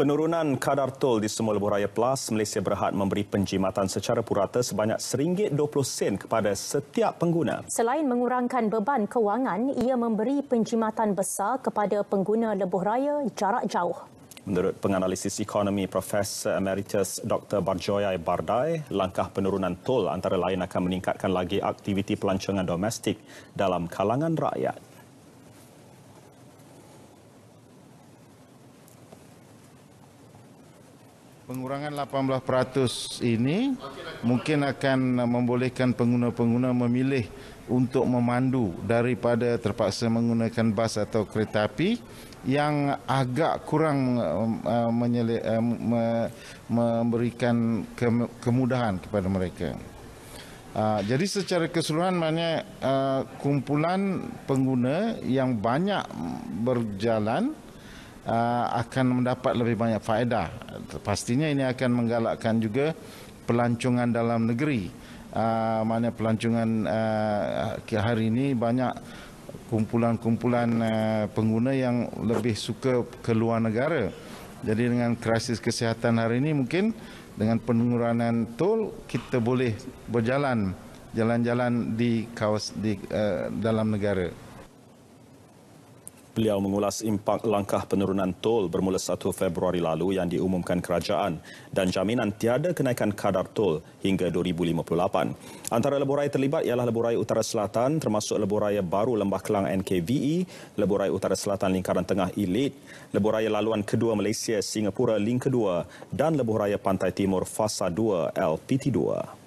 Penurunan kadar tol di semua lebuh raya Plus, Malaysia berhad memberi penjimatan secara purata sebanyak RM1.20 sen kepada setiap pengguna. Selain mengurangkan beban kewangan, ia memberi penjimatan besar kepada pengguna lebuh raya jarak jauh. Menurut penganalisis ekonomi Profesor Emeritus Dr. Barjoya Bardai, langkah penurunan tol antara lain akan meningkatkan lagi aktiviti pelancongan domestik dalam kalangan rakyat. pengurangan 18% ini mungkin akan membolehkan pengguna-pengguna memilih untuk memandu daripada terpaksa menggunakan bas atau kereta api yang agak kurang um, uh, um, memberikan kemudahan kepada mereka. Uh, jadi secara keseluruhan maknanya uh, kumpulan pengguna yang banyak berjalan Uh, akan mendapat lebih banyak faedah. Pastinya ini akan menggalakkan juga pelancongan dalam negeri. Uh, mana pelancongan uh, hari ini banyak kumpulan-kumpulan uh, pengguna yang lebih suka ke luar negara. Jadi dengan krisis kesihatan hari ini mungkin dengan pengurangan tol kita boleh berjalan jalan-jalan di kawas di uh, dalam negara. Beliau mengulas impak langkah penurunan tol bermula 1 Februari lalu yang diumumkan kerajaan dan jaminan tiada kenaikan kadar tol hingga 2058. Antara leburai terlibat ialah leburai utara selatan termasuk leburai baru Lembah Kelang NKVE, leburai utara selatan lingkaran tengah Elite, leburai laluan kedua Malaysia Singapura Link kedua dan leburai pantai timur Fasa 2 LPT 2.